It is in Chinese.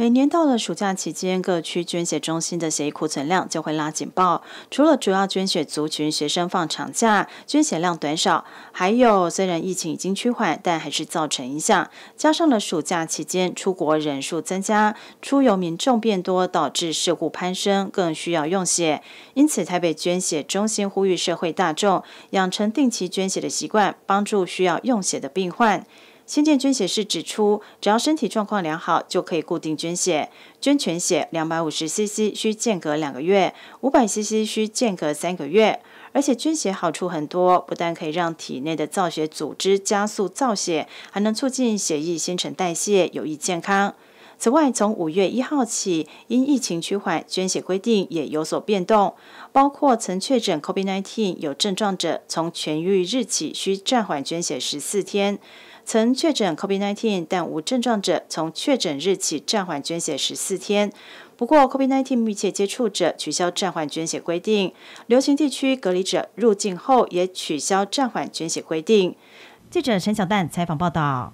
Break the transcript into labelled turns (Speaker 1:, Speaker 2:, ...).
Speaker 1: 每年到了暑假期间，各区捐血中心的血库存量就会拉警报。除了主要捐血族群学生放长假，捐血量短少，还有虽然疫情已经趋缓，但还是造成影响。加上了暑假期间出国人数增加，出游民众变多，导致事故攀升，更需要用血。因此，台北捐血中心呼吁社会大众养成定期捐血的习惯，帮助需要用血的病患。新建军血室指出，只要身体状况良好，就可以固定捐血。捐全血两百五十 CC 需间隔两个月，五百 CC 需间隔三个月。而且捐血好处很多，不但可以让体内的造血组织加速造血，还能促进血液新陈代谢，有益健康。此外，从五月一号起，因疫情趋缓，捐血规定也有所变动。包括曾确诊 COVID-19 有症状者，从痊愈日起需暂缓捐血十四天；曾确诊 COVID-19 但无症状者，从确诊日起暂缓捐血十四天。不过，COVID-19 密切接触者取消暂缓捐血规定；流行地区隔离者入境后也取消暂缓捐血规定。记者陈小蛋采访报道。